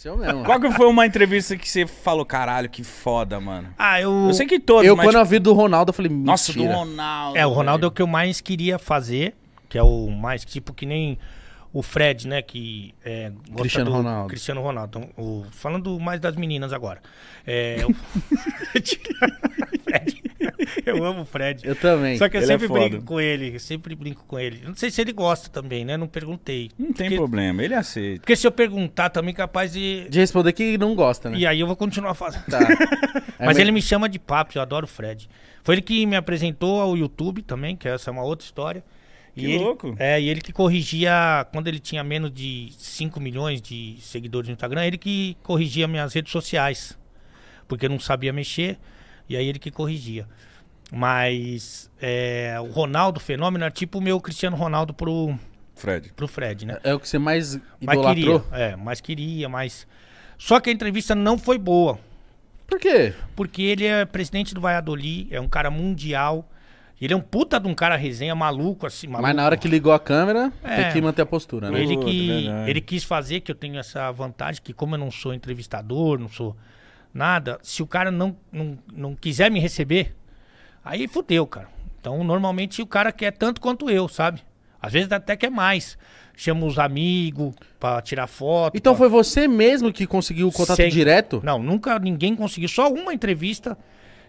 Seu é mesmo. Qual que foi uma entrevista que você falou, caralho, que foda, mano? Ah, eu. Eu sei que todos. Eu, mas, quando tipo... eu vi do Ronaldo, eu falei, Mentira. Nossa, do Ronaldo. É, o Ronaldo velho. é o que eu mais queria fazer, que é o mais, tipo, que nem o Fred, né? Que é, Cristiano Ronaldo. Cristiano Ronaldo. Então, o, falando mais das meninas agora. É, Fred. eu amo o Fred. Eu também. Só que eu ele é sempre é brinco com ele. sempre brinco com ele. Não sei se ele gosta também, né? Não perguntei. Não tem porque... problema, ele aceita. Porque se eu perguntar tá também, capaz de. De responder que não gosta, né? E aí eu vou continuar fazendo. Tá. É Mas meio... ele me chama de papo, eu adoro o Fred. Foi ele que me apresentou ao YouTube também, que essa é uma outra história. Que e louco. Ele, é, e ele que corrigia, quando ele tinha menos de 5 milhões de seguidores no Instagram, ele que corrigia minhas redes sociais. Porque eu não sabia mexer, e aí ele que corrigia. Mas é, o Ronaldo Fenômeno é tipo o meu Cristiano Ronaldo pro Fred. Pro Fred, né? É, é o que você mais idolatrou? Mas queria, é, mais queria, mas... Só que a entrevista não foi boa. Por quê? Porque ele é presidente do Valladolid, é um cara mundial... Ele é um puta de um cara resenha maluco, assim, maluco. Mas na hora que ligou a câmera, é, tem que manter a postura, né? Ele, que, é ele quis fazer, que eu tenho essa vantagem, que como eu não sou entrevistador, não sou nada, se o cara não, não, não quiser me receber, Aí fudeu, cara. Então, normalmente o cara quer tanto quanto eu, sabe? Às vezes até quer mais. Chama os amigos pra tirar foto. Então pra... foi você mesmo que conseguiu o contato Sem... direto? Não, nunca ninguém conseguiu. Só uma entrevista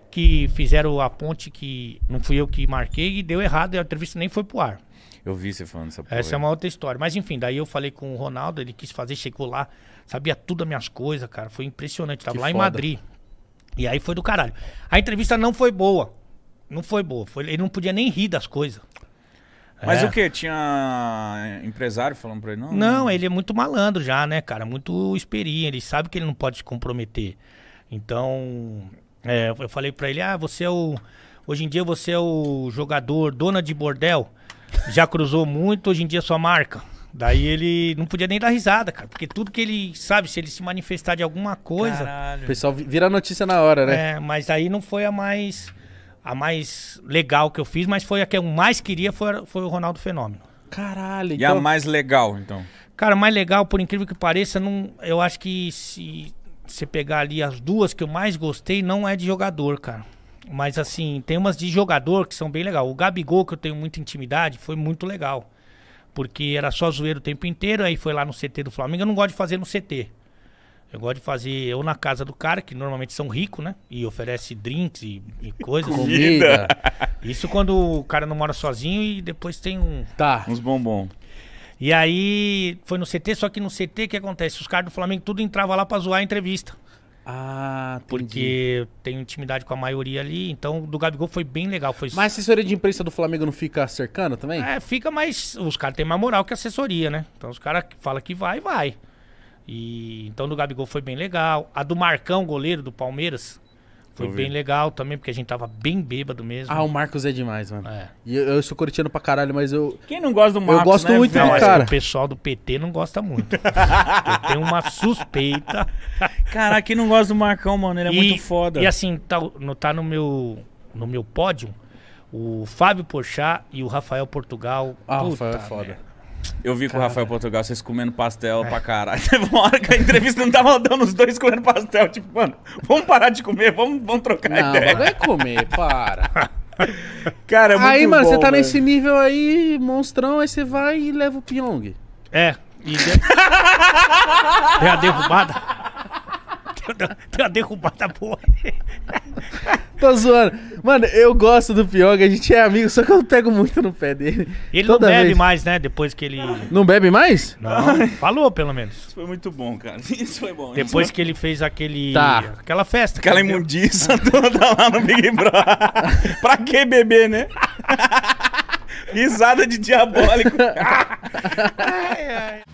que fizeram a ponte que não fui eu que marquei e deu errado e a entrevista nem foi pro ar. Eu vi você falando essa porra. Essa é uma outra história. Mas enfim, daí eu falei com o Ronaldo, ele quis fazer, chegou lá, sabia tudo as minhas coisas, cara. Foi impressionante. Tava que lá foda. em Madrid. E aí foi do caralho. A entrevista não foi boa. Não foi boa. Foi, ele não podia nem rir das coisas. Mas é. o que? Tinha empresário falando pra ele? Não, não, ele é muito malandro já, né, cara? Muito esperinho Ele sabe que ele não pode se comprometer. Então, é, eu falei pra ele: ah, você é o. Hoje em dia você é o jogador, dona de bordel. Já cruzou muito, hoje em dia é sua marca. Daí ele não podia nem dar risada, cara. Porque tudo que ele sabe, se ele se manifestar de alguma coisa. Caralho. O pessoal vira notícia na hora, né? É, mas aí não foi a mais a mais legal que eu fiz, mas foi a que eu mais queria foi, foi o Ronaldo Fenômeno. Caralho, então... E a então- mais legal, então? Cara, a mais legal, por incrível que pareça, não, eu acho que se você pegar ali as duas que eu mais gostei, não é de jogador, cara. Mas assim, tem umas de jogador que são bem legal. O Gabigol, que eu tenho muita intimidade, foi muito legal. Porque era só zoeiro o tempo inteiro, aí foi lá no CT do Flamengo. Eu não gosto de fazer no CT. Eu gosto de fazer eu na casa do cara, que normalmente são ricos, né? E oferece drinks e, e coisas. Comida. Isso quando o cara não mora sozinho e depois tem um. Tá. Uns bombom. E aí foi no CT, só que no CT o que acontece? Os caras do Flamengo tudo entrava lá pra zoar a entrevista. Ah, entendi. Porque tem intimidade com a maioria ali, então do Gabigol foi bem legal. Foi... Mas a assessoria de imprensa do Flamengo não fica cercando também? É, fica, mas os caras têm mais moral que a assessoria, né? Então os caras falam que vai, vai. E então do Gabigol foi bem legal. A do Marcão, goleiro do Palmeiras, foi bem legal também, porque a gente tava bem bêbado mesmo. Ah, o Marcos é demais, mano. É. E eu, eu sou corintiano pra caralho, mas eu. Quem não gosta do Marcos? Eu gosto né, muito cara. O pessoal do PT não gosta muito. eu tenho uma suspeita. Caraca, quem não gosta do Marcão, mano? Ele é e, muito foda. E assim, tá, no, tá no meu no meu pódio o Fábio Pochá e o Rafael Portugal. Ah, Puta, Rafael é foda. Eu vi com o Rafael é. Portugal vocês comendo pastel é. pra caralho. Teve uma hora que a entrevista não tava dando os dois comendo pastel. Tipo, mano, vamos parar de comer, vamos, vamos trocar não, ideia. Não, vai comer, para. Cara, é muito Aí, mano, bom, você tá mano. nesse nível aí, monstrão, aí você vai e leva o Pyong. É. E de... Tem a derrubada. Tem a derrubada boa. Tô zoando. Mano, eu gosto do Pyong, a gente é amigo, só que eu pego muito no pé dele. E ele Toda não bebe vez. mais, né? Depois que ele. Não bebe mais? Não. Falou, pelo menos. Isso foi muito bom, cara. Isso foi bom. Depois isso. que ele fez aquele. Tá. Aquela festa. Aquela imundícia toda lá no Big Brother. pra que beber, né? Risada de diabólico. ai, ai.